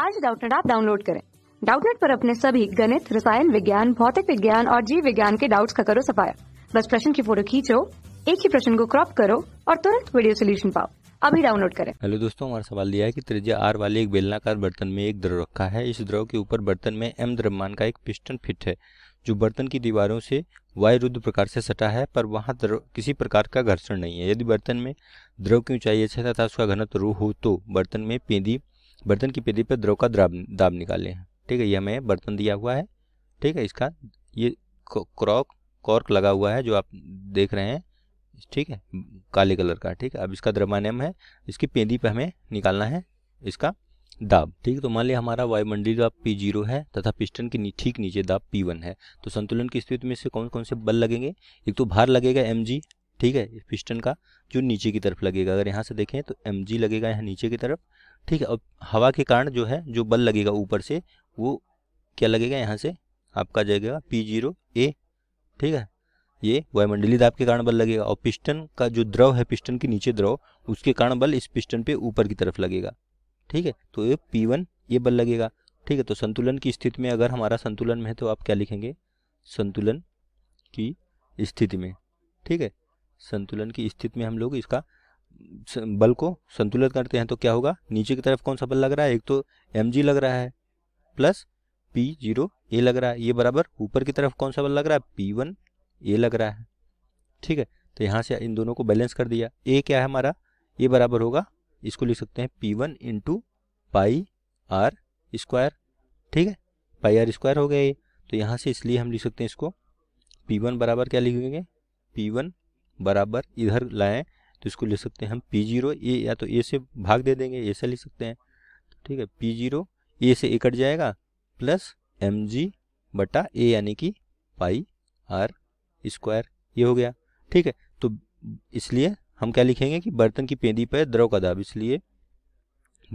आज डाउटनेट आप डाउनलोड करें डाउटनेट पर अपने सभी गणित रसायन विज्ञान भौतिक विज्ञान और जीव विज्ञान के डाउट्स का करो सफाया बस प्रश्न की फोटो खींचो एक ही प्रश्न को क्रॉप करो और तुरंत वीडियो सोल्यूशन पाओ अभी डाउनलोड करें हेलो दोस्तों हमारा सवाल दिया है कि त्रिज्या आर वाले एक बेलनाकार बर्तन में एक द्रव रखा है इस द्रव के ऊपर बर्तन में एम द्रव्यमान का एक पिस्टन फिट है जो बर्तन की दीवारों से वायु रुद्ध प्रकार से सटा है पर वहाँ द्रव किसी प्रकार का घर्षण नहीं है यदि बर्तन में द्रव की ऊंचाई अच्छा तथा उसका घनत्व रू हो तो बर्तन में पेंदी बर्तन की पेटी पर द्रव का द्राब दाब निकालें ठीक है ये हमें बर्तन दिया हुआ है ठीक है इसका ये क्रॉक कॉर्क लगा हुआ है जो आप देख रहे हैं ठीक है काले कलर का ठीक है अब इसका द्रव्यानम है इसकी पेंदी पे हमें निकालना है इसका दाब ठीक तो मान लिया हमारा वायुमंडलीय दाब पी जीरो है तथा पिस्टन के ठीक नीचे दाब पी वन है तो संतुलन की स्थिति में से कौन कौन से बल लगेंगे एक तो भार लगेगा एम जी ठीक है पिस्टन का जो नीचे की तरफ लगेगा अगर यहाँ से देखें तो एम जी लगेगा यहाँ नीचे की तरफ ठीक है अब हवा के कारण जो है जो बल लगेगा ऊपर से वो क्या लगेगा यहाँ से आपका जाएगा पी जीरो ए ठीक है ये वायुमंडलीय दाब के कारण बल लगेगा और पिस्टन का जो द्रव है पिस्टन के नीचे द्रव उसके कारण बल इस पिस्टन पे ऊपर की तरफ लगेगा ठीक है तो ये पी वन ये बल लगेगा ठीक है तो संतुलन की स्थिति में अगर हमारा संतुलन में है तो आप क्या लिखेंगे संतुलन की स्थिति में ठीक है संतुलन की स्थिति में हम लोग इसका बल को संतुलित करते हैं तो क्या होगा नीचे की तरफ कौन सा बल लग रहा है एक तो एम लग रहा है प्लस पी जीरो ए लग रहा है ये बराबर ऊपर की तरफ कौन सा बल लग रहा है पी वन ए लग रहा है ठीक है तो यहाँ से इन दोनों को बैलेंस कर दिया ए क्या है हमारा ये बराबर होगा इसको लिख सकते हैं P one into pi R square ठीक है पाई आर स्क्वायर हो गया ये तो यहाँ से इसलिए हम लिख सकते हैं इसको पी वन बराबर क्या लिखेंगे पी वन बराबर इधर लाएँ तो इसको ले सकते हैं हम पी जीरो ए या तो ए से भाग दे देंगे ए से लिख सकते हैं ठीक है पी जीरो ए से ए कट जाएगा प्लस एम जी बटा ए यानी कि पाई आर स्क्वायर ये हो गया ठीक है तो इसलिए हम क्या लिखेंगे कि बर्तन की पेंदी पर द्रव का दाब इसलिए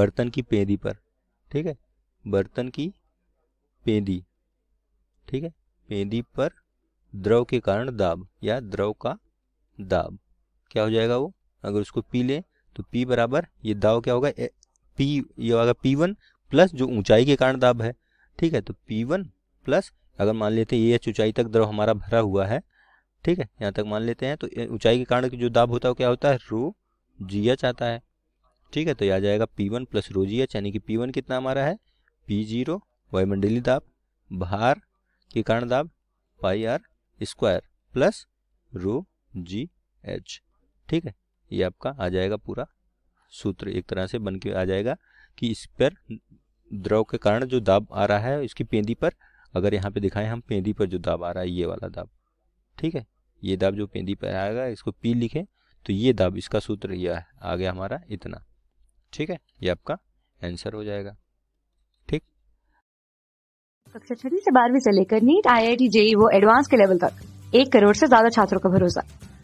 बर्तन की पेंदी पर ठीक है बर्तन की पेंदी ठीक है पेंदी पर द्रव के कारण दाब या द्रव का दाब क्या हो जाएगा वो अगर उसको पी लें तो पी बराबर ये दाव क्या होगा पी ये होगा पी वन प्लस जो ऊंचाई के कारण दाब है ठीक है तो पी वन प्लस अगर मान लेते हैं ये एच ऊंचाई तक द्रव हमारा भरा हुआ है ठीक है यहाँ तक मान लेते हैं तो ऊंचाई के कारण जो दाब होता है क्या होता है रो जी एच आता है ठीक है तो ये आ जाएगा P one plus rho G H यानी कि पी वन कितना हमारा है पी जीरो वायुमंडली दाब भार के कारण दाब pi R square plus rho G H ठीक है ये आपका आ जाएगा पूरा सूत्र एक तरह से बन के आ जाएगा कि इस पर द्रव के कारण जो दाब आ रहा है इसकी पेंदी पर अगर यहाँ पे दिखाएं हम पेंदी पर जो दाब आ रहा है ये वाला दाब ठीक है ये दाब जो पेंदी पर आएगा इसको पी लिखें तो ये दाब इसका सूत्र यह आ गया हमारा इतना ठीक है ये आपका आंसर हो जाएगा ठीक कक्षा छठी से बारहवीं से लेकर NEET I I T JEE वो एडवांस के लेवल तक एक करोड़ से ज्यादा छात्रों का भरोसा